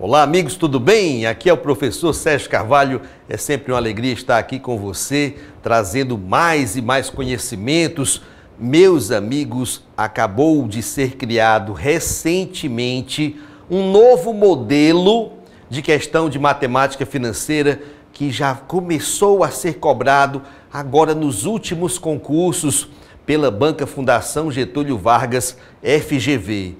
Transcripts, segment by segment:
Olá, amigos, tudo bem? Aqui é o professor Sérgio Carvalho. É sempre uma alegria estar aqui com você, trazendo mais e mais conhecimentos. Meus amigos, acabou de ser criado recentemente um novo modelo de questão de matemática financeira que já começou a ser cobrado agora nos últimos concursos pela Banca Fundação Getúlio Vargas FGV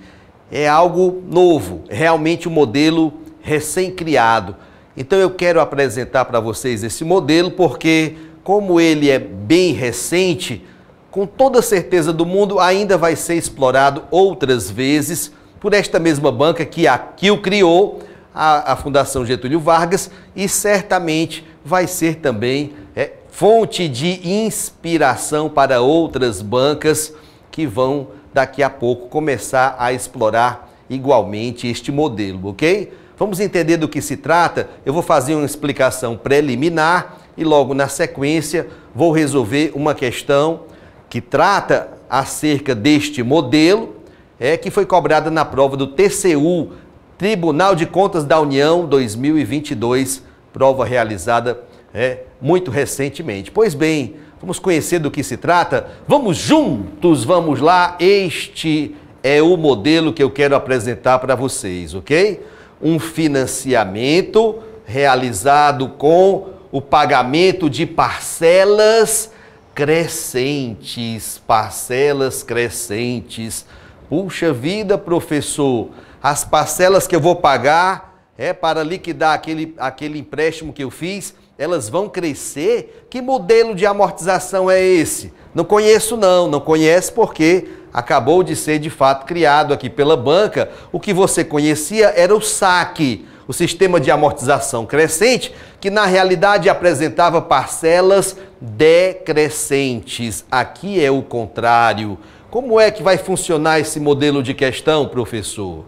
é algo novo, é realmente um modelo recém-criado. Então eu quero apresentar para vocês esse modelo porque, como ele é bem recente, com toda certeza do mundo ainda vai ser explorado outras vezes por esta mesma banca que aqui o criou, a, a Fundação Getúlio Vargas, e certamente vai ser também é, fonte de inspiração para outras bancas que vão daqui a pouco começar a explorar igualmente este modelo, ok? Vamos entender do que se trata? Eu vou fazer uma explicação preliminar e logo na sequência vou resolver uma questão que trata acerca deste modelo, é que foi cobrada na prova do TCU, Tribunal de Contas da União 2022, prova realizada é, muito recentemente. Pois bem, Vamos conhecer do que se trata? Vamos juntos, vamos lá. Este é o modelo que eu quero apresentar para vocês, ok? Um financiamento realizado com o pagamento de parcelas crescentes, parcelas crescentes. Puxa vida, professor, as parcelas que eu vou pagar é para liquidar aquele, aquele empréstimo que eu fiz elas vão crescer. Que modelo de amortização é esse? Não conheço não, não conhece porque acabou de ser de fato criado aqui pela banca. O que você conhecia era o saque, o sistema de amortização crescente, que na realidade apresentava parcelas decrescentes. Aqui é o contrário. Como é que vai funcionar esse modelo de questão, professor?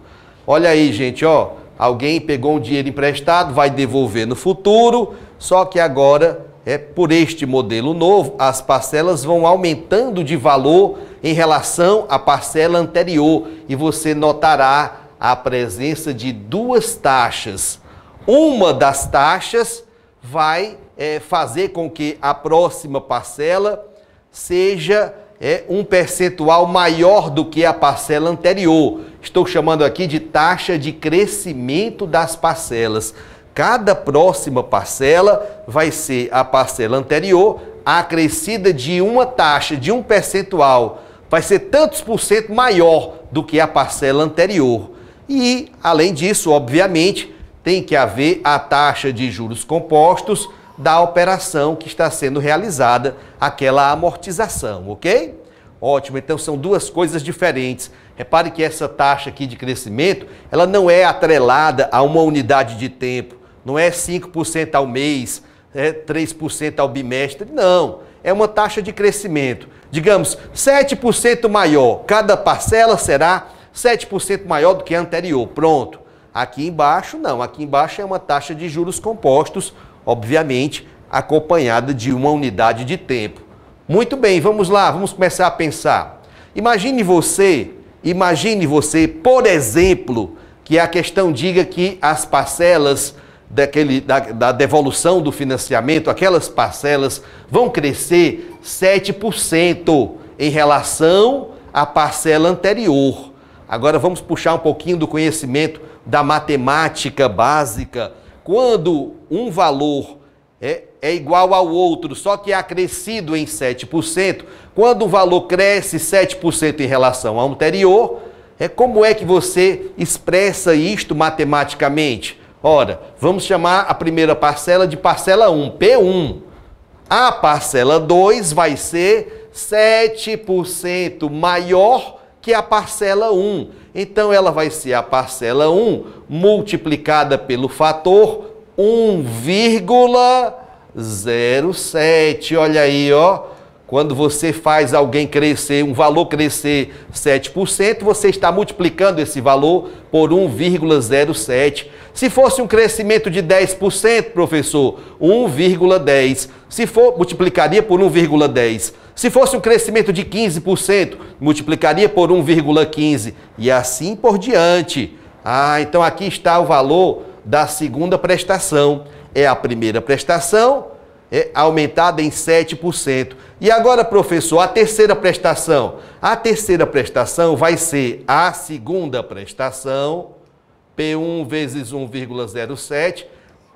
Olha aí, gente, ó, alguém pegou um dinheiro emprestado, vai devolver no futuro, só que agora, é, por este modelo novo, as parcelas vão aumentando de valor em relação à parcela anterior e você notará a presença de duas taxas. Uma das taxas vai é, fazer com que a próxima parcela seja é, um percentual maior do que a parcela anterior. Estou chamando aqui de taxa de crescimento das parcelas. Cada próxima parcela vai ser a parcela anterior, acrescida de uma taxa, de um percentual. Vai ser tantos por cento maior do que a parcela anterior. E, além disso, obviamente, tem que haver a taxa de juros compostos da operação que está sendo realizada, aquela amortização, ok? Ótimo, então são duas coisas diferentes. Repare que essa taxa aqui de crescimento, ela não é atrelada a uma unidade de tempo não é 5% ao mês, é 3% ao bimestre, não. É uma taxa de crescimento. Digamos, 7% maior, cada parcela será 7% maior do que a anterior. Pronto. Aqui embaixo, não. Aqui embaixo é uma taxa de juros compostos, obviamente, acompanhada de uma unidade de tempo. Muito bem, vamos lá, vamos começar a pensar. Imagine você, imagine você, por exemplo, que a questão diga que as parcelas daquele, da, da devolução do financiamento, aquelas parcelas vão crescer 7% em relação à parcela anterior. Agora vamos puxar um pouquinho do conhecimento da matemática básica. Quando um valor é, é igual ao outro, só que é acrescido em 7%, quando o valor cresce 7% em relação ao anterior, é como é que você expressa isto matematicamente? Ora, vamos chamar a primeira parcela de parcela 1, P1. A parcela 2 vai ser 7% maior que a parcela 1. Então ela vai ser a parcela 1 multiplicada pelo fator 1,07. Olha aí, ó. Quando você faz alguém crescer, um valor crescer 7%, você está multiplicando esse valor por 1,07. Se fosse um crescimento de 10%, professor, 1,10. Se for, multiplicaria por 1,10. Se fosse um crescimento de 15%, multiplicaria por 1,15 e assim por diante. Ah, então aqui está o valor da segunda prestação. É a primeira prestação é, aumentada em 7%. E agora, professor, a terceira prestação. A terceira prestação vai ser a segunda prestação, P1 vezes 1,07,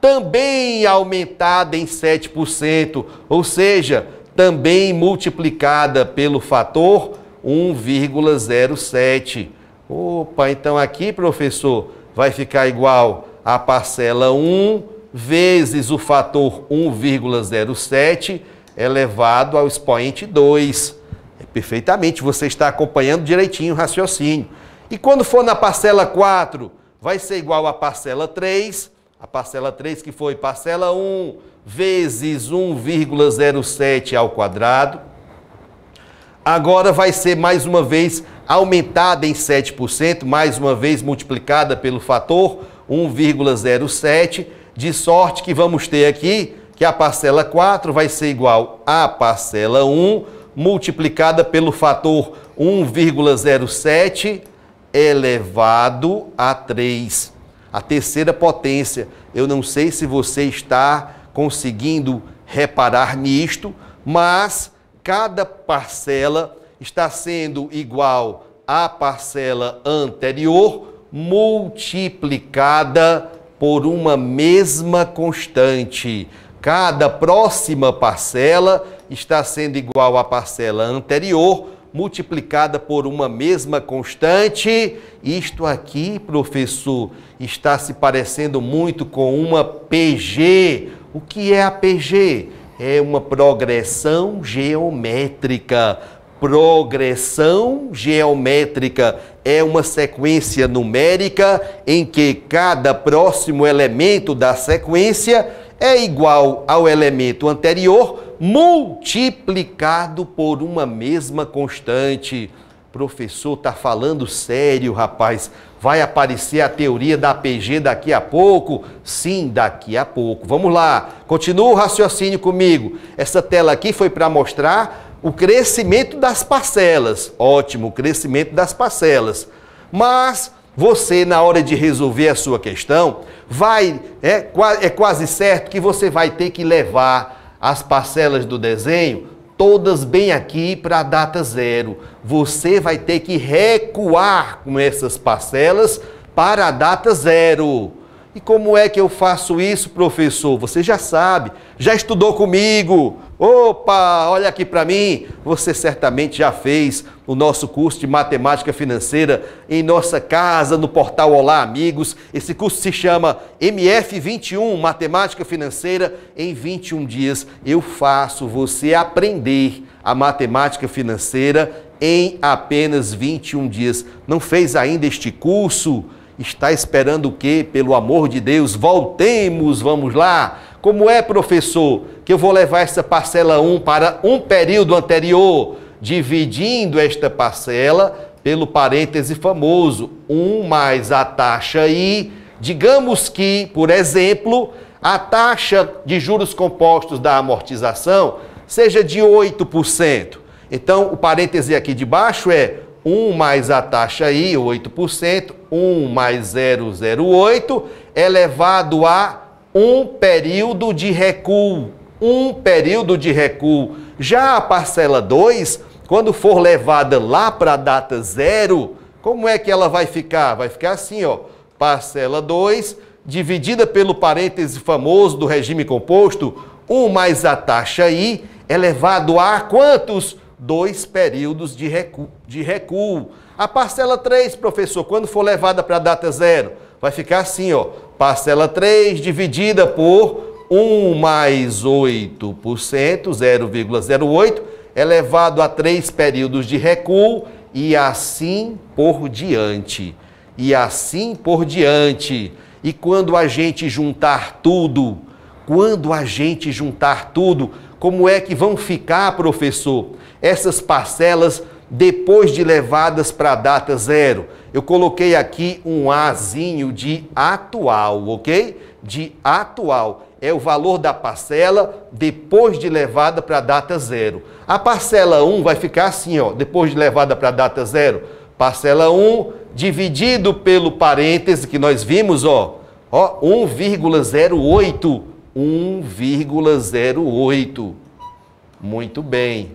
também aumentada em 7%, ou seja, também multiplicada pelo fator 1,07. Opa, então aqui, professor, vai ficar igual a parcela 1 vezes o fator 1,07 elevado ao expoente 2. É perfeitamente, você está acompanhando direitinho o raciocínio. E quando for na parcela 4, vai ser igual à parcela 3, a parcela 3 que foi parcela 1 vezes 1,07 ao quadrado. Agora vai ser mais uma vez aumentada em 7%, mais uma vez multiplicada pelo fator 1,07 de sorte que vamos ter aqui que a parcela 4 vai ser igual à parcela 1 multiplicada pelo fator 1,07 elevado a 3. A terceira potência. Eu não sei se você está conseguindo reparar nisto, mas cada parcela está sendo igual à parcela anterior multiplicada por uma mesma constante. Cada próxima parcela está sendo igual à parcela anterior, multiplicada por uma mesma constante. Isto aqui, professor, está se parecendo muito com uma PG. O que é a PG? É uma progressão geométrica Progressão geométrica é uma sequência numérica em que cada próximo elemento da sequência é igual ao elemento anterior multiplicado por uma mesma constante. Professor, tá falando sério, rapaz. Vai aparecer a teoria da APG daqui a pouco? Sim, daqui a pouco. Vamos lá. Continua o raciocínio comigo. Essa tela aqui foi para mostrar o crescimento das parcelas, ótimo, o crescimento das parcelas. Mas você, na hora de resolver a sua questão, vai é, é quase certo que você vai ter que levar as parcelas do desenho todas bem aqui para a data zero. Você vai ter que recuar com essas parcelas para a data zero. E como é que eu faço isso, professor? Você já sabe, já estudou comigo. Opa, olha aqui para mim. Você certamente já fez o nosso curso de matemática financeira em nossa casa, no portal Olá Amigos. Esse curso se chama MF21 Matemática Financeira em 21 dias. Eu faço você aprender a matemática financeira em apenas 21 dias. Não fez ainda este curso? Está esperando o quê? Pelo amor de Deus, voltemos, vamos lá. Como é, professor? que eu vou levar essa parcela 1 para um período anterior, dividindo esta parcela pelo parêntese famoso, 1 mais a taxa I. Digamos que, por exemplo, a taxa de juros compostos da amortização seja de 8%. Então, o parêntese aqui de baixo é 1 mais a taxa I, 8%, 1 mais 0,08, elevado a um período de recuo um período de recuo. Já a parcela 2, quando for levada lá para a data zero, como é que ela vai ficar? Vai ficar assim, ó, parcela 2 dividida pelo parêntese famoso do regime composto, 1 mais a taxa i elevado é a quantos? Dois períodos de recuo. De recuo. A parcela 3, professor, quando for levada para a data zero, vai ficar assim, ó, parcela 3 dividida por 1 mais 8%, 0,08, elevado a três períodos de recuo e assim por diante. E assim por diante. E quando a gente juntar tudo, quando a gente juntar tudo, como é que vão ficar, professor, essas parcelas depois de levadas para a data zero? Eu coloquei aqui um Azinho de atual, ok? De atual é o valor da parcela depois de levada para a data zero. A parcela 1 vai ficar assim, ó, depois de levada para a data zero. Parcela 1 dividido pelo parêntese que nós vimos, ó, ó 1,08. 1,08. Muito bem.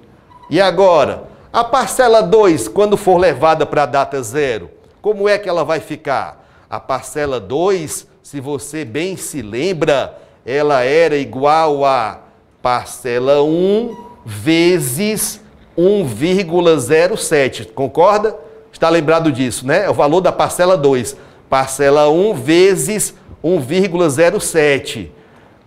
E agora, a parcela 2, quando for levada para a data zero, como é que ela vai ficar? A parcela 2, se você bem se lembra, ela era igual a parcela 1 vezes 1,07. Concorda? Está lembrado disso, né? É o valor da parcela 2. Parcela 1 vezes 1,07.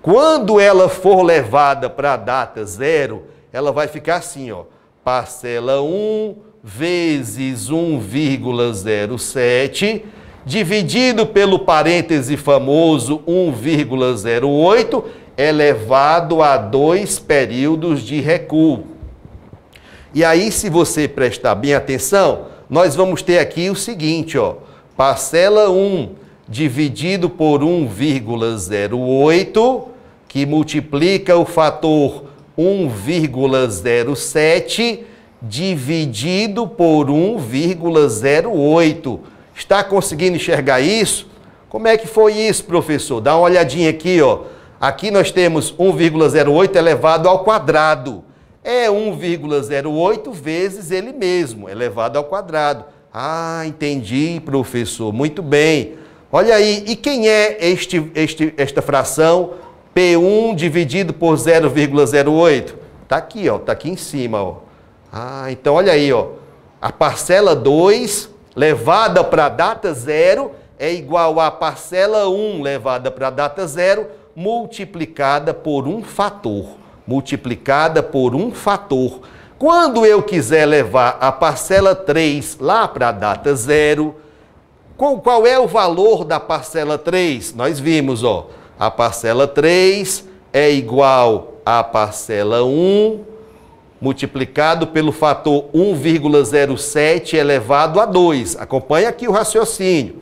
Quando ela for levada para a data zero, ela vai ficar assim, ó. Parcela 1 vezes 1,07 dividido pelo parêntese famoso 1,08 elevado a dois períodos de recuo. E aí, se você prestar bem atenção, nós vamos ter aqui o seguinte, ó, parcela 1 dividido por 1,08, que multiplica o fator 1,07 dividido por 1,08 Está conseguindo enxergar isso? Como é que foi isso, professor? Dá uma olhadinha aqui, ó. Aqui nós temos 1,08 elevado ao quadrado. É 1,08 vezes ele mesmo, elevado ao quadrado. Ah, entendi, professor. Muito bem. Olha aí, e quem é este, este, esta fração? P1 dividido por 0,08. Está aqui, ó, tá aqui em cima, ó. Ah, então olha aí, ó. A parcela 2 levada para a data zero é igual à parcela 1 levada para a data zero multiplicada por um fator. Multiplicada por um fator. Quando eu quiser levar a parcela 3 lá para a data zero, qual, qual é o valor da parcela 3? Nós vimos, ó, a parcela 3 é igual à parcela 1 multiplicado pelo fator 1,07 elevado a 2. Acompanhe aqui o raciocínio.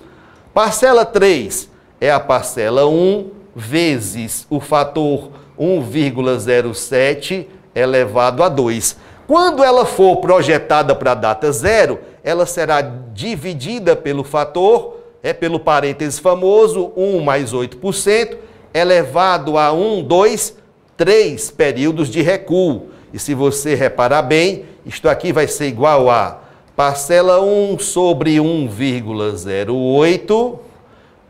Parcela 3 é a parcela 1 vezes o fator 1,07 elevado a 2. Quando ela for projetada para a data zero, ela será dividida pelo fator, é pelo parênteses famoso, 1 mais 8%, elevado a 1, 2, 3 períodos de recuo. E se você reparar bem, isto aqui vai ser igual a parcela 1 sobre 1,08,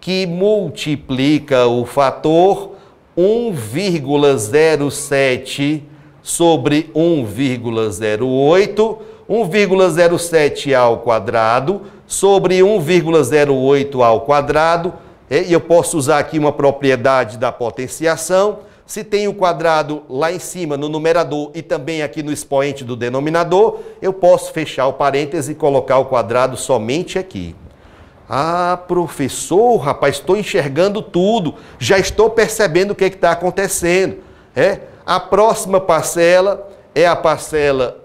que multiplica o fator 1,07 sobre 1,08, 1,07 ao quadrado sobre 1,08 ao quadrado, e eu posso usar aqui uma propriedade da potenciação, se tem o quadrado lá em cima no numerador e também aqui no expoente do denominador, eu posso fechar o parêntese e colocar o quadrado somente aqui. Ah, professor, rapaz, estou enxergando tudo, já estou percebendo o que é está acontecendo. É? A próxima parcela é a parcela.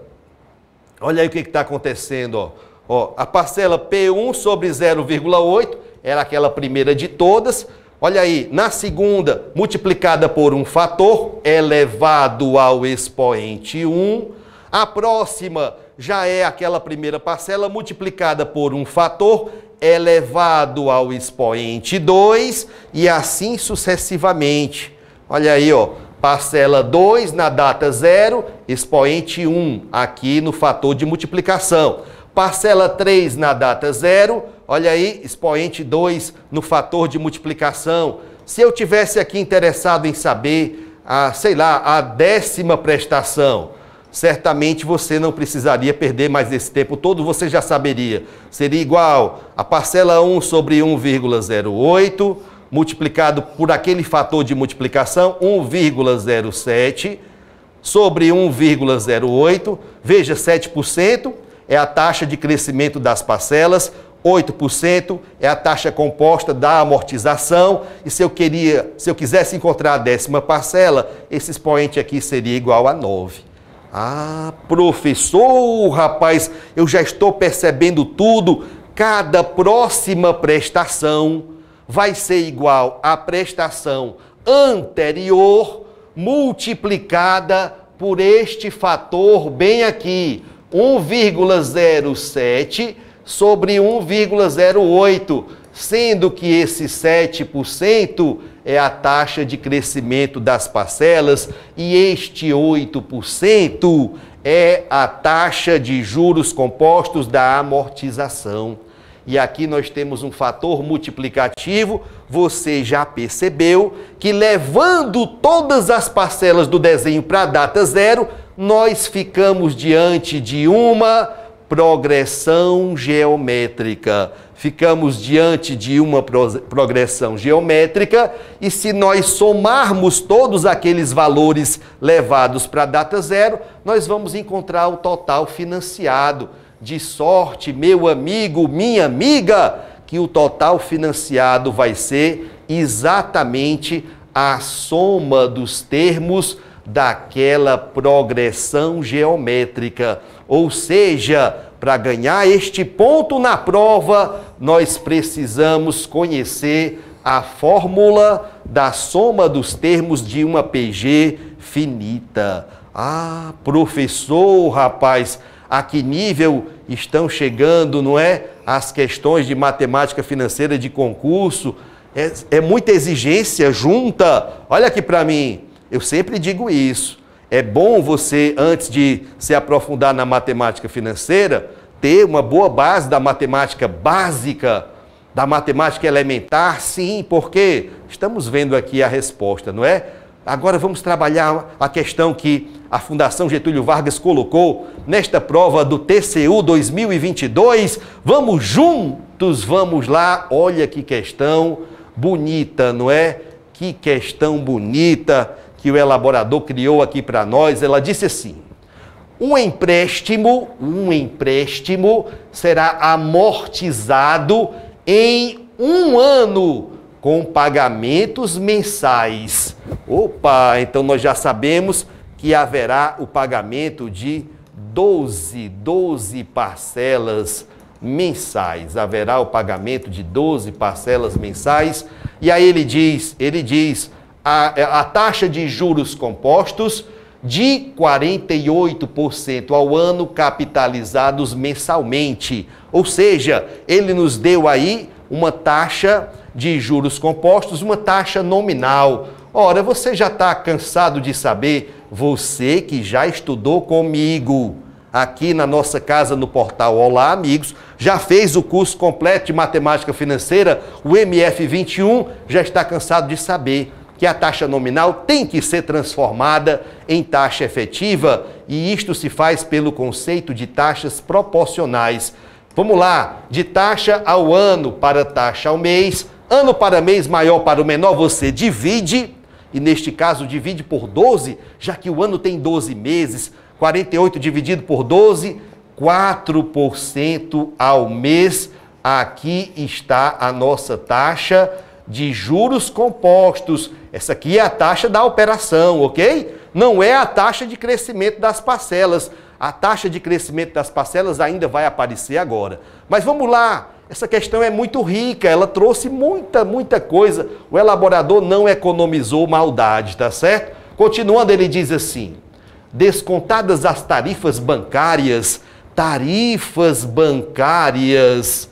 Olha aí o que é está acontecendo. Ó. ó. a parcela P1 sobre 0,8 era aquela primeira de todas, Olha aí, na segunda, multiplicada por um fator elevado ao expoente 1. A próxima já é aquela primeira parcela multiplicada por um fator elevado ao expoente 2 e assim sucessivamente. Olha aí, ó, parcela 2 na data 0, expoente 1 aqui no fator de multiplicação. Parcela 3 na data zero, olha aí, expoente 2 no fator de multiplicação. Se eu tivesse aqui interessado em saber, a, sei lá, a décima prestação, certamente você não precisaria perder mais esse tempo todo, você já saberia. Seria igual a parcela 1 sobre 1,08 multiplicado por aquele fator de multiplicação, 1,07 sobre 1,08, veja 7%, é a taxa de crescimento das parcelas, 8% é a taxa composta da amortização, e se eu queria, se eu quisesse encontrar a décima parcela, esse expoente aqui seria igual a 9. Ah, professor, rapaz, eu já estou percebendo tudo. Cada próxima prestação vai ser igual à prestação anterior multiplicada por este fator bem aqui, 1,07 sobre 1,08, sendo que esse 7% é a taxa de crescimento das parcelas e este 8% é a taxa de juros compostos da amortização. E aqui nós temos um fator multiplicativo, você já percebeu que levando todas as parcelas do desenho para a data zero, nós ficamos diante de uma progressão geométrica. Ficamos diante de uma progressão geométrica e se nós somarmos todos aqueles valores levados para a data zero, nós vamos encontrar o total financiado. De sorte, meu amigo, minha amiga, que o total financiado vai ser exatamente a soma dos termos daquela progressão geométrica. Ou seja, para ganhar este ponto na prova, nós precisamos conhecer a fórmula da soma dos termos de uma PG finita. Ah, professor, rapaz, a que nível estão chegando, não é? As questões de matemática financeira de concurso. É, é muita exigência junta. Olha aqui para mim. Eu sempre digo isso. É bom você, antes de se aprofundar na matemática financeira, ter uma boa base da matemática básica, da matemática elementar, sim, porque estamos vendo aqui a resposta, não é? Agora vamos trabalhar a questão que a Fundação Getúlio Vargas colocou nesta prova do TCU 2022. Vamos juntos, vamos lá. Olha que questão bonita, não é? Que questão bonita que o elaborador criou aqui para nós, ela disse assim: um empréstimo, um empréstimo será amortizado em um ano com pagamentos mensais. Opa, então nós já sabemos que haverá o pagamento de 12, 12 parcelas mensais. Haverá o pagamento de 12 parcelas mensais. E aí ele diz, ele diz, a, é, a taxa de juros compostos de 48% ao ano capitalizados mensalmente. Ou seja, ele nos deu aí uma taxa de juros compostos, uma taxa nominal. Ora, você já está cansado de saber, você que já estudou comigo aqui na nossa casa no portal Olá Amigos, já fez o curso completo de matemática financeira, o MF21, já está cansado de saber que a taxa nominal tem que ser transformada em taxa efetiva e isto se faz pelo conceito de taxas proporcionais. Vamos lá, de taxa ao ano para taxa ao mês, ano para mês maior para o menor, você divide, e neste caso divide por 12, já que o ano tem 12 meses, 48 dividido por 12, 4% ao mês. Aqui está a nossa taxa de juros compostos essa aqui é a taxa da operação, ok? Não é a taxa de crescimento das parcelas. A taxa de crescimento das parcelas ainda vai aparecer agora. Mas vamos lá, essa questão é muito rica, ela trouxe muita, muita coisa. O elaborador não economizou maldade, tá certo? Continuando, ele diz assim: descontadas as tarifas bancárias, tarifas bancárias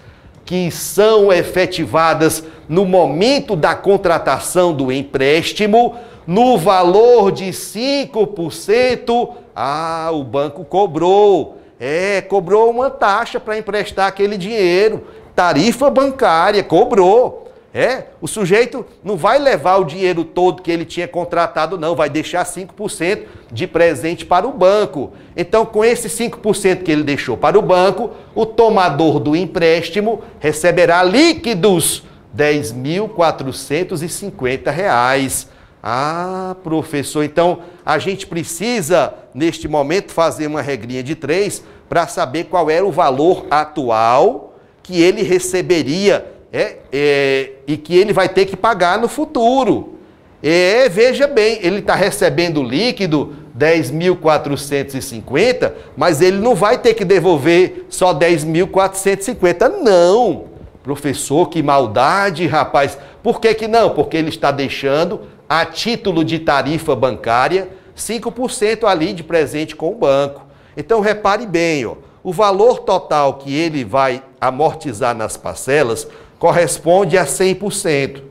que são efetivadas no momento da contratação do empréstimo no valor de 5%. Ah, o banco cobrou. É, cobrou uma taxa para emprestar aquele dinheiro. Tarifa bancária, cobrou. É, o sujeito não vai levar o dinheiro todo que ele tinha contratado, não, vai deixar 5% de presente para o banco. Então, com esse 5% que ele deixou para o banco, o tomador do empréstimo receberá líquidos R$ 10.450. Ah, professor, então a gente precisa, neste momento, fazer uma regrinha de três para saber qual era o valor atual que ele receberia é, é, e que ele vai ter que pagar no futuro. É, veja bem, ele está recebendo líquido 10.450, mas ele não vai ter que devolver só 10.450, não. Professor, que maldade, rapaz. Por que, que não? Porque ele está deixando, a título de tarifa bancária, 5% ali de presente com o banco. Então repare bem, ó, o valor total que ele vai amortizar nas parcelas corresponde a 100%.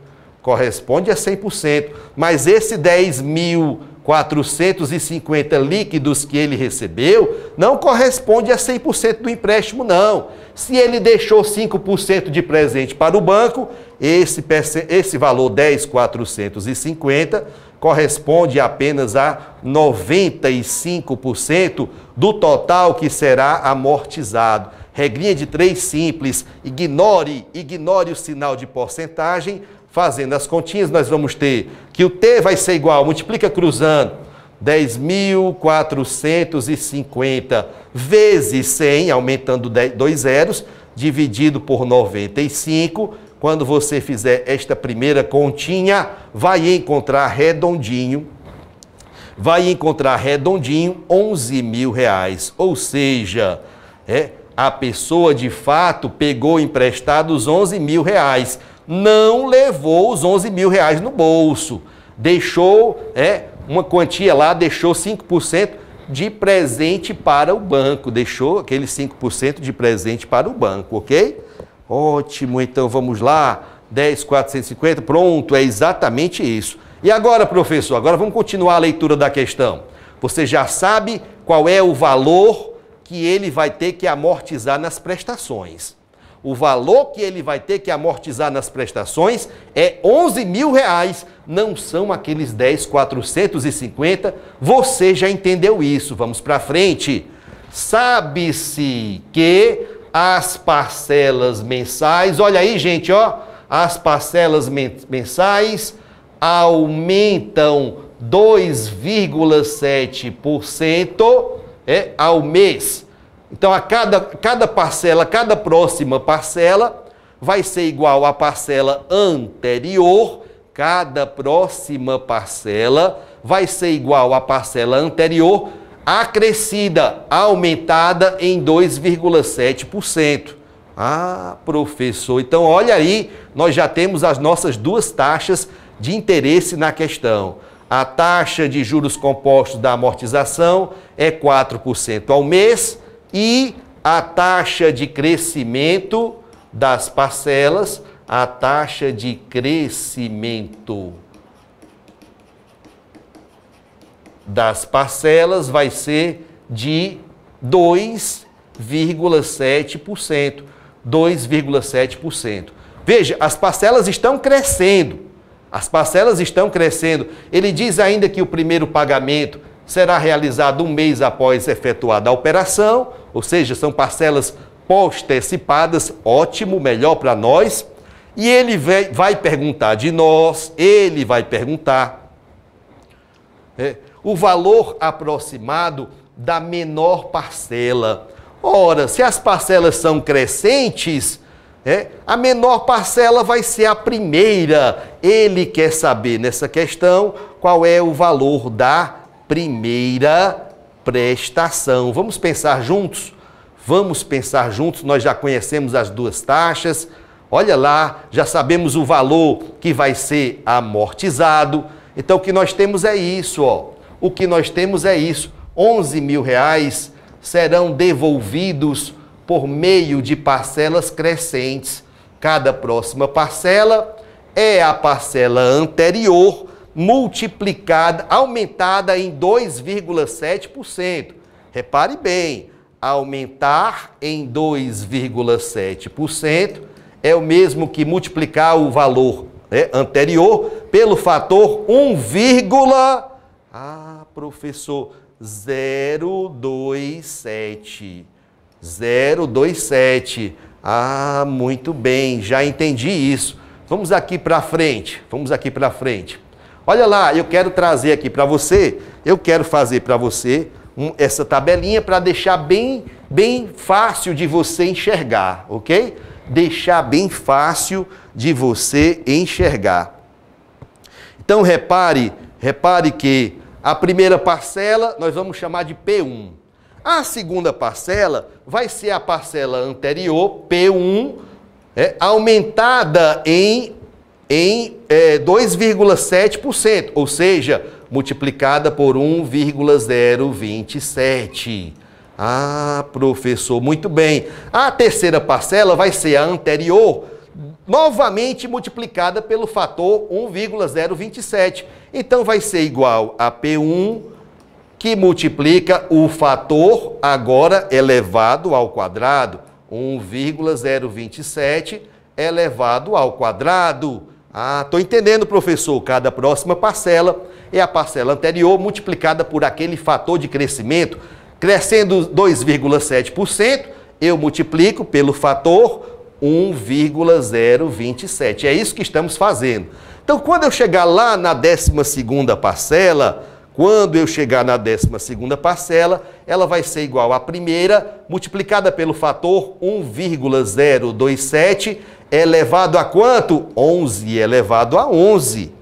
Corresponde a 100%. Mas esse 10.450 líquidos que ele recebeu não corresponde a 100% do empréstimo, não. Se ele deixou 5% de presente para o banco, esse, esse valor 10.450 corresponde apenas a 95% do total que será amortizado. Regrinha de três simples, ignore, ignore o sinal de porcentagem, fazendo as continhas nós vamos ter que o T vai ser igual, multiplica cruzando, 10.450 vezes 100, aumentando dois zeros, dividido por 95, quando você fizer esta primeira continha, vai encontrar redondinho, vai encontrar redondinho 11 mil reais. Ou seja, é, a pessoa de fato pegou emprestado os 11 mil reais, não levou os 11 mil reais no bolso, deixou é, uma quantia lá, deixou 5% de presente para o banco, deixou aquele 5% de presente para o banco, ok? Ótimo, então vamos lá. 10, 450, pronto, é exatamente isso. E agora, professor, agora vamos continuar a leitura da questão. Você já sabe qual é o valor que ele vai ter que amortizar nas prestações. O valor que ele vai ter que amortizar nas prestações é 11 mil reais, não são aqueles 10, 450. Você já entendeu isso, vamos para frente. Sabe-se que as parcelas mensais. Olha aí, gente, ó, as parcelas mensais aumentam 2,7% é, ao mês. Então, a cada, cada parcela, cada próxima parcela vai ser igual à parcela anterior. Cada próxima parcela vai ser igual à parcela anterior acrescida, aumentada em 2,7%. Ah, professor, então olha aí, nós já temos as nossas duas taxas de interesse na questão. A taxa de juros compostos da amortização é 4% ao mês e a taxa de crescimento das parcelas, a taxa de crescimento das parcelas vai ser de 2,7%. 2,7%. Veja, as parcelas estão crescendo. As parcelas estão crescendo. Ele diz ainda que o primeiro pagamento será realizado um mês após efetuada a operação, ou seja, são parcelas postecipadas, ótimo, melhor para nós. E ele vai perguntar de nós, ele vai perguntar. É, o valor aproximado da menor parcela. Ora, se as parcelas são crescentes, é, a menor parcela vai ser a primeira. Ele quer saber nessa questão qual é o valor da primeira prestação. Vamos pensar juntos? Vamos pensar juntos, nós já conhecemos as duas taxas. Olha lá, já sabemos o valor que vai ser amortizado. Então o que nós temos é isso, ó o que nós temos é isso: 11 mil reais serão devolvidos por meio de parcelas crescentes. Cada próxima parcela é a parcela anterior multiplicada, aumentada em 2,7%. Repare bem, aumentar em 2,7% é o mesmo que multiplicar o valor né, anterior pelo fator 1, ah, professor 027. 027. Ah, muito bem, já entendi isso. Vamos aqui para frente. Vamos aqui para frente. Olha lá, eu quero trazer aqui para você, eu quero fazer para você um, essa tabelinha para deixar bem, bem fácil de você enxergar, ok? Deixar bem fácil de você enxergar. Então repare, repare que a primeira parcela nós vamos chamar de P1. A segunda parcela vai ser a parcela anterior, P1, é, aumentada em, em é, 2,7%, ou seja, multiplicada por 1,027. Ah, professor, muito bem. A terceira parcela vai ser a anterior, novamente multiplicada pelo fator 1,027. Então vai ser igual a P1 que multiplica o fator agora elevado ao quadrado, 1,027 elevado ao quadrado. Ah, tô entendendo, professor. Cada próxima parcela é a parcela anterior multiplicada por aquele fator de crescimento, crescendo 2,7%, eu multiplico pelo fator 1,027. É isso que estamos fazendo. Então, quando eu chegar lá na 12 parcela, quando eu chegar na 12 parcela, ela vai ser igual à primeira multiplicada pelo fator 1,027 é elevado a quanto? 11 é elevado a 11.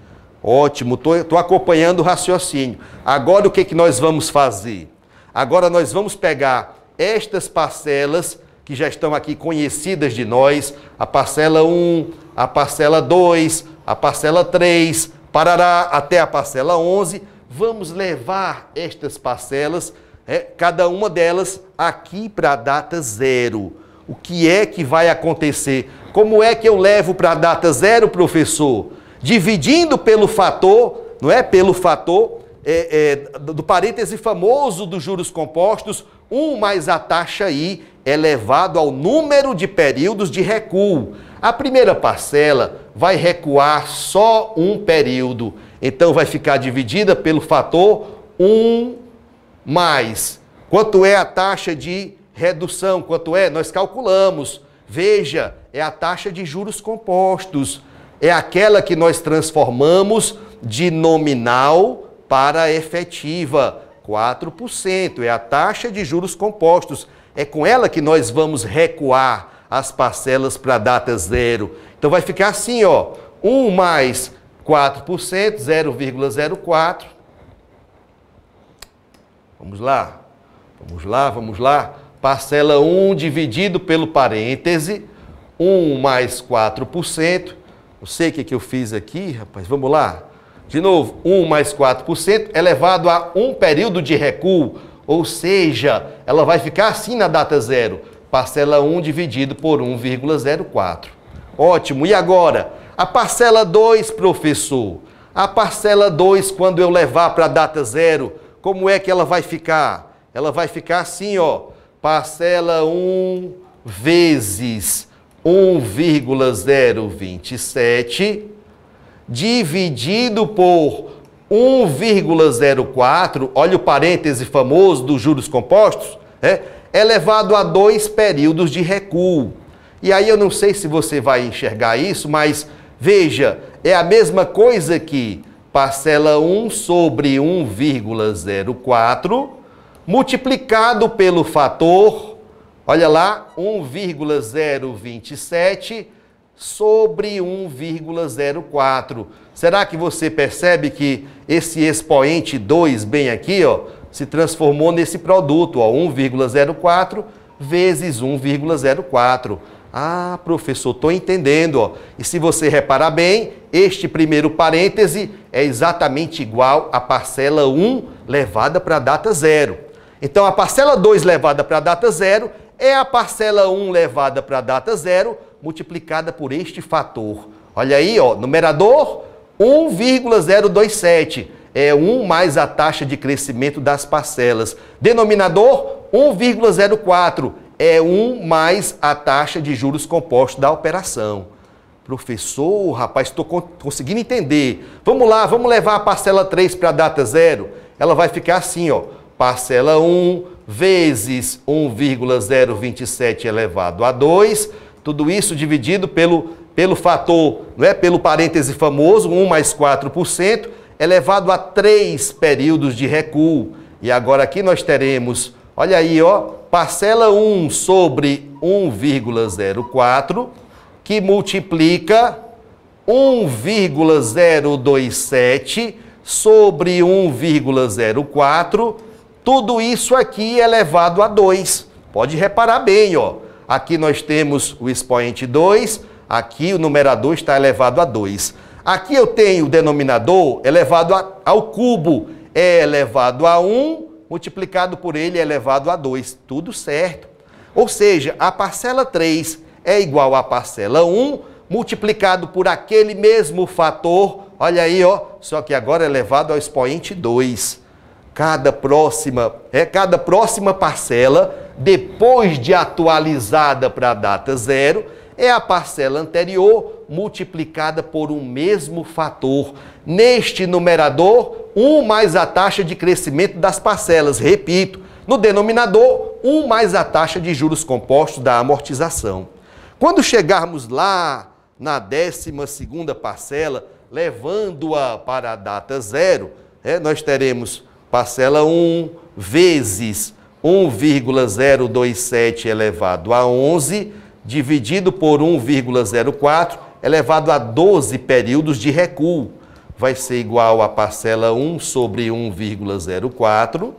Ótimo, estou acompanhando o raciocínio. Agora o que, é que nós vamos fazer? Agora nós vamos pegar estas parcelas que já estão aqui conhecidas de nós, a parcela 1, a parcela 2, a parcela 3, parará até a parcela 11, vamos levar estas parcelas, é, cada uma delas, aqui para a data zero. O que é que vai acontecer? Como é que eu levo para a data zero, professor? Dividindo pelo fator, não é? Pelo fator é, é, do parêntese famoso dos juros compostos, 1 mais a taxa I elevado é ao número de períodos de recuo. A primeira parcela vai recuar só um período. Então vai ficar dividida pelo fator 1 mais. Quanto é a taxa de redução? Quanto é? Nós calculamos. Veja, é a taxa de juros compostos. É aquela que nós transformamos de nominal para efetiva. 4% é a taxa de juros compostos. É com ela que nós vamos recuar as parcelas para a data zero. Então vai ficar assim, ó, 1 mais 4%, 0,04. Vamos lá, vamos lá, vamos lá. Parcela 1 dividido pelo parêntese, 1 mais 4%. Não sei o que, que eu fiz aqui, rapaz, vamos lá. De novo, 1 mais 4% elevado é a um período de recuo, ou seja, ela vai ficar assim na data zero, parcela 1 dividido por 1,04. Ótimo, e agora? A parcela 2, professor. A parcela 2, quando eu levar para a data zero, como é que ela vai ficar? Ela vai ficar assim, ó, parcela 1 vezes 1,027 dividido por 1,04, olha o parêntese famoso dos juros compostos, é elevado é a dois períodos de recuo. E aí eu não sei se você vai enxergar isso, mas veja, é a mesma coisa que parcela 1 sobre 1,04 multiplicado pelo fator, olha lá, 1,027 sobre 1,04. Será que você percebe que esse expoente 2 bem aqui, ó, se transformou nesse produto, 1,04 vezes 1,04. Ah, professor, estou entendendo. Ó. E se você reparar bem, este primeiro parêntese é exatamente igual à parcela 1 levada para a data zero. Então, a parcela 2 levada para a data zero é a parcela 1 levada para a data zero multiplicada por este fator. Olha aí, ó, numerador 1,027 é 1 mais a taxa de crescimento das parcelas. Denominador 1,04 é 1 mais a taxa de juros compostos da operação. Professor, rapaz, estou conseguindo entender. Vamos lá, vamos levar a parcela 3 para a data zero. Ela vai ficar assim, ó. Parcela 1 vezes 1,027 elevado a 2 tudo isso dividido pelo, pelo fator, não é? pelo parêntese famoso, 1 mais 4%, elevado a 3 períodos de recuo. E agora aqui nós teremos, olha aí, ó, parcela 1 sobre 1,04, que multiplica 1,027 sobre 1,04, tudo isso aqui elevado a 2. Pode reparar bem, ó. Aqui nós temos o expoente 2, aqui o numerador está elevado a 2. Aqui eu tenho o denominador elevado a, ao cubo, é elevado a 1, multiplicado por ele é elevado a 2. Tudo certo. Ou seja, a parcela 3 é igual à parcela 1, multiplicado por aquele mesmo fator, olha aí, ó, só que agora é elevado ao expoente 2. Cada próxima, é cada próxima parcela depois de atualizada para a data zero, é a parcela anterior multiplicada por um mesmo fator. Neste numerador, 1 mais a taxa de crescimento das parcelas. Repito, no denominador, 1 mais a taxa de juros compostos da amortização. Quando chegarmos lá na 12 parcela, levando-a para a data zero, é, nós teremos parcela 1 vezes 1,027 elevado a 11 dividido por 1,04 elevado a 12 períodos de recuo. Vai ser igual a parcela 1 sobre 1,04.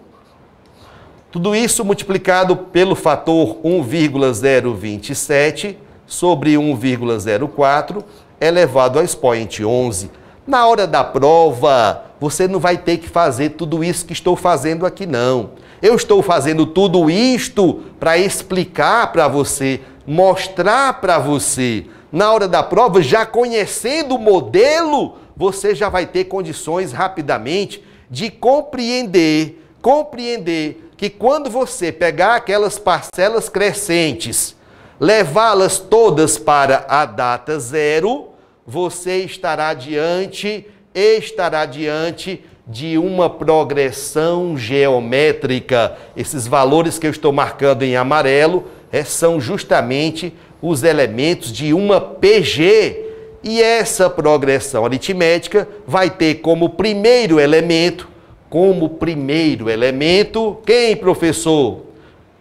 Tudo isso multiplicado pelo fator 1,027 sobre 1,04 elevado a expoente 11. Na hora da prova, você não vai ter que fazer tudo isso que estou fazendo aqui, não. Eu estou fazendo tudo isto para explicar para você, mostrar para você. Na hora da prova, já conhecendo o modelo, você já vai ter condições rapidamente de compreender, compreender que quando você pegar aquelas parcelas crescentes, levá-las todas para a data zero, você estará diante, estará diante de uma progressão geométrica. Esses valores que eu estou marcando em amarelo é, são justamente os elementos de uma PG. E essa progressão aritmética vai ter como primeiro elemento, como primeiro elemento, quem, professor?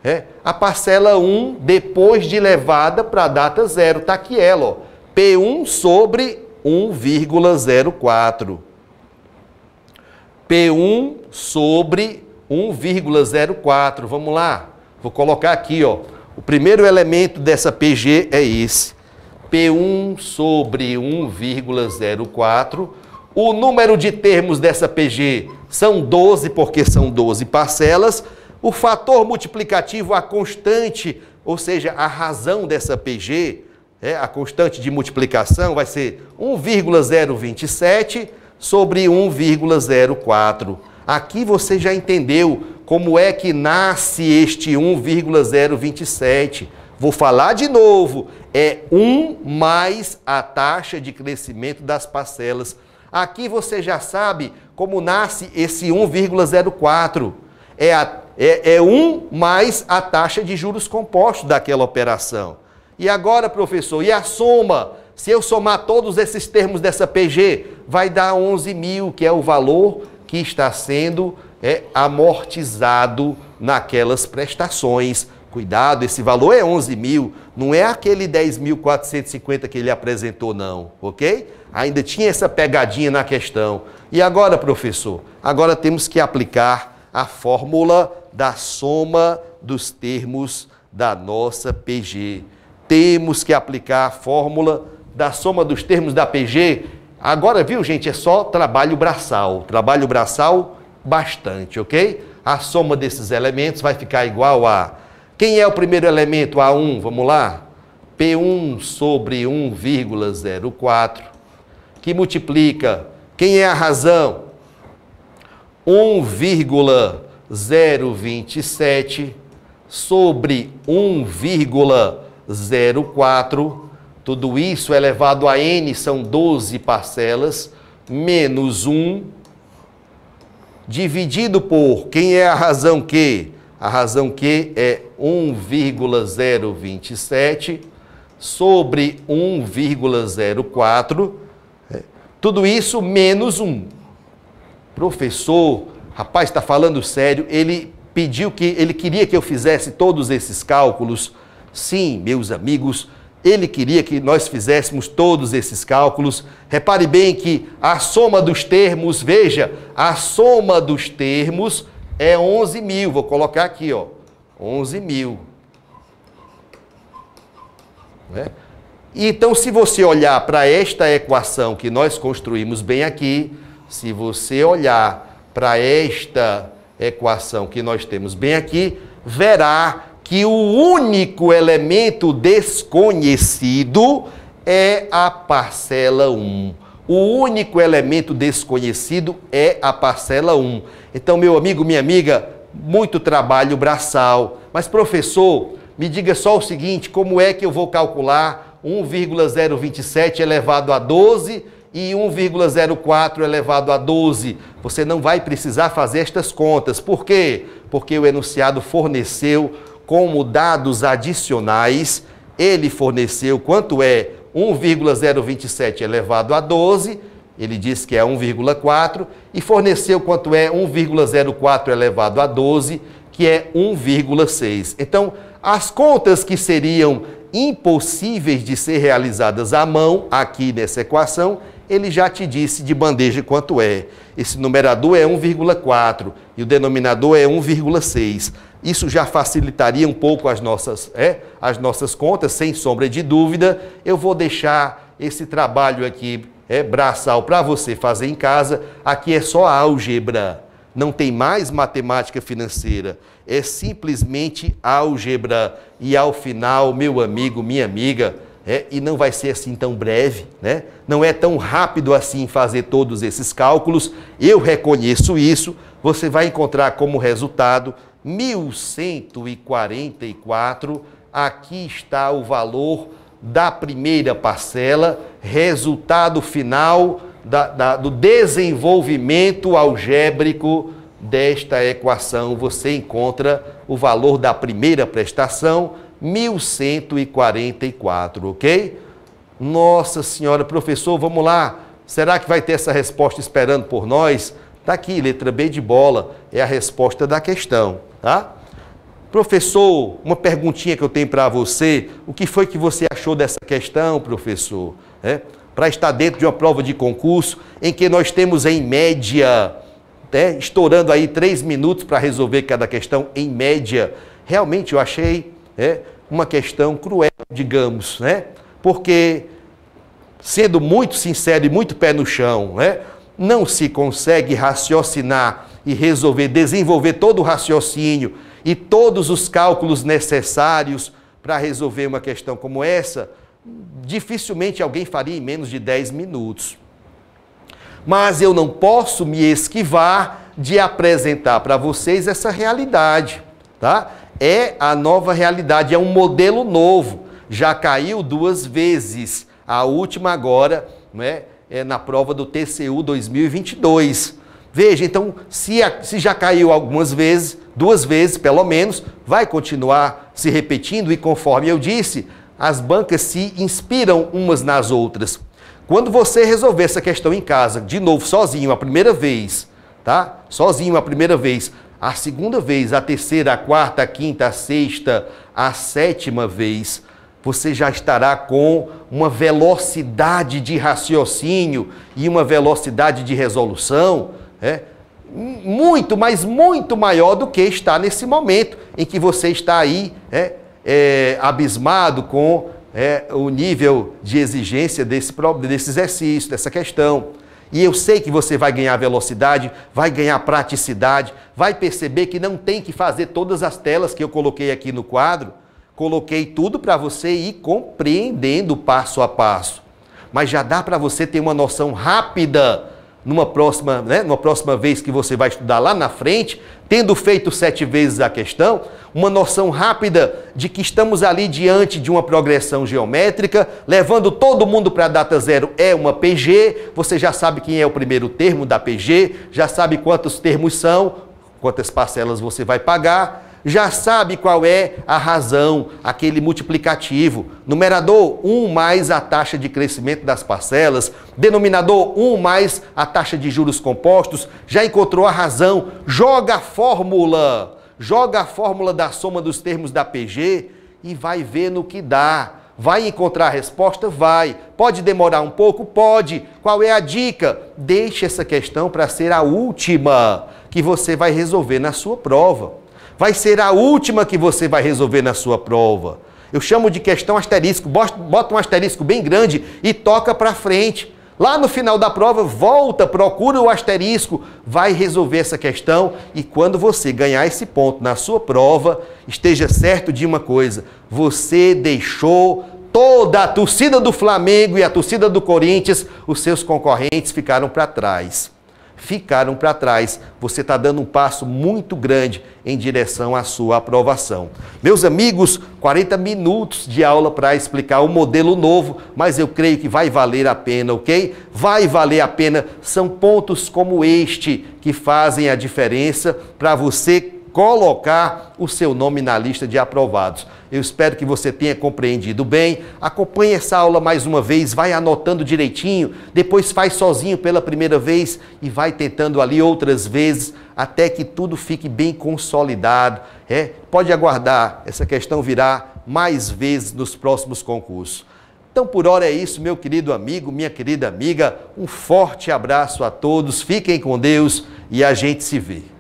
É, a parcela 1 depois de levada para a data zero, está aqui ela, ó, P1 sobre 1,04. P1 sobre 1,04. Vamos lá. Vou colocar aqui, ó. O primeiro elemento dessa PG é esse. P1 sobre 1,04. O número de termos dessa PG são 12, porque são 12 parcelas. O fator multiplicativo, a constante, ou seja, a razão dessa PG, é, a constante de multiplicação vai ser 1,027 sobre 1,04. Aqui você já entendeu como é que nasce este 1,027. Vou falar de novo, é 1 mais a taxa de crescimento das parcelas. Aqui você já sabe como nasce esse 1,04. É, é, é, é 1 mais a taxa de juros compostos daquela operação. E agora, professor, e a soma se eu somar todos esses termos dessa PG, vai dar 11 mil, que é o valor que está sendo é, amortizado naquelas prestações. Cuidado, esse valor é 11 mil, não é aquele 10.450 que ele apresentou, não, ok? Ainda tinha essa pegadinha na questão. E agora, professor? Agora temos que aplicar a fórmula da soma dos termos da nossa PG. Temos que aplicar a fórmula da soma dos termos da PG, agora viu, gente, é só trabalho braçal. Trabalho braçal bastante, ok? A soma desses elementos vai ficar igual a. Quem é o primeiro elemento? A1, vamos lá? P1 sobre 1,04, que multiplica. Quem é a razão? 1,027 sobre 1,04 tudo isso elevado é a n são 12 parcelas, menos 1, dividido por quem é a razão Q? A razão Q é 1,027 sobre 1,04, né? tudo isso menos 1. Professor, rapaz, está falando sério, ele pediu que, ele queria que eu fizesse todos esses cálculos. Sim, meus amigos, ele queria que nós fizéssemos todos esses cálculos. Repare bem que a soma dos termos, veja, a soma dos termos é 11 mil. Vou colocar aqui, ó, 11 mil. Né? Então, se você olhar para esta equação que nós construímos bem aqui, se você olhar para esta equação que nós temos bem aqui, verá que o único elemento desconhecido é a parcela 1. O único elemento desconhecido é a parcela 1. Então, meu amigo, minha amiga, muito trabalho braçal. Mas, professor, me diga só o seguinte: como é que eu vou calcular 1,027 elevado a 12 e 1,04 elevado a 12? Você não vai precisar fazer estas contas. Por quê? Porque o enunciado forneceu como dados adicionais, ele forneceu quanto é 1,027 elevado a 12, ele diz que é 1,4, e forneceu quanto é 1,04 elevado a 12, que é 1,6. Então, as contas que seriam impossíveis de ser realizadas à mão, aqui nessa equação, ele já te disse de bandeja quanto é. Esse numerador é 1,4 e o denominador é 1,6. Isso já facilitaria um pouco as nossas, é, as nossas contas, sem sombra de dúvida. Eu vou deixar esse trabalho aqui, é, braçal, para você fazer em casa. Aqui é só álgebra. Não tem mais matemática financeira. É simplesmente álgebra. E ao final, meu amigo, minha amiga, é, e não vai ser assim tão breve, né? não é tão rápido assim fazer todos esses cálculos. Eu reconheço isso. Você vai encontrar como resultado 1.144. Aqui está o valor da primeira parcela, resultado final da, da, do desenvolvimento algébrico desta equação. Você encontra o valor da primeira prestação, 1.144, ok? Nossa Senhora, professor, vamos lá. Será que vai ter essa resposta esperando por nós? Está aqui, letra B de bola, é a resposta da questão. Tá? Professor, uma perguntinha que eu tenho para você. O que foi que você achou dessa questão, professor? É, para estar dentro de uma prova de concurso em que nós temos, em média, né, estourando aí três minutos para resolver cada questão, em média. Realmente eu achei é, uma questão cruel, digamos, né? Porque, sendo muito sincero e muito pé no chão, né, não se consegue raciocinar e resolver desenvolver todo o raciocínio e todos os cálculos necessários para resolver uma questão como essa, dificilmente alguém faria em menos de 10 minutos. Mas eu não posso me esquivar de apresentar para vocês essa realidade, tá? É a nova realidade, é um modelo novo. Já caiu duas vezes, a última agora, né, é na prova do TCU 2022. Veja, então, se, a, se já caiu algumas vezes, duas vezes pelo menos, vai continuar se repetindo e conforme eu disse, as bancas se inspiram umas nas outras. Quando você resolver essa questão em casa, de novo, sozinho, a primeira vez, tá? Sozinho a primeira vez, a segunda vez, a terceira, a quarta, a quinta, a sexta, a sétima vez, você já estará com uma velocidade de raciocínio e uma velocidade de resolução é, muito, mas muito maior do que está nesse momento em que você está aí é, é, abismado com é, o nível de exigência desse, desse exercício, dessa questão. E eu sei que você vai ganhar velocidade, vai ganhar praticidade, vai perceber que não tem que fazer todas as telas que eu coloquei aqui no quadro. Coloquei tudo para você ir compreendendo passo a passo. Mas já dá para você ter uma noção rápida numa próxima, né, numa próxima vez que você vai estudar lá na frente, tendo feito sete vezes a questão, uma noção rápida de que estamos ali diante de uma progressão geométrica, levando todo mundo para a data zero é uma PG, você já sabe quem é o primeiro termo da PG, já sabe quantos termos são, quantas parcelas você vai pagar, já sabe qual é a razão, aquele multiplicativo. Numerador 1 mais a taxa de crescimento das parcelas, denominador 1 mais a taxa de juros compostos, já encontrou a razão, joga a fórmula, joga a fórmula da soma dos termos da PG e vai ver no que dá. Vai encontrar a resposta? Vai. Pode demorar um pouco? Pode. Qual é a dica? Deixe essa questão para ser a última que você vai resolver na sua prova vai ser a última que você vai resolver na sua prova. Eu chamo de questão asterisco, bota um asterisco bem grande e toca para frente. Lá no final da prova, volta, procura o asterisco, vai resolver essa questão e quando você ganhar esse ponto na sua prova, esteja certo de uma coisa: você deixou toda a torcida do Flamengo e a torcida do Corinthians, os seus concorrentes ficaram para trás ficaram para trás. Você está dando um passo muito grande em direção à sua aprovação. Meus amigos, 40 minutos de aula para explicar o um modelo novo, mas eu creio que vai valer a pena, ok? Vai valer a pena. São pontos como este que fazem a diferença para você colocar o seu nome na lista de aprovados. Eu espero que você tenha compreendido bem. Acompanhe essa aula mais uma vez, vai anotando direitinho, depois faz sozinho pela primeira vez e vai tentando ali outras vezes até que tudo fique bem consolidado. É, pode aguardar, essa questão virá mais vezes nos próximos concursos. Então, por hora é isso, meu querido amigo, minha querida amiga. Um forte abraço a todos, fiquem com Deus e a gente se vê.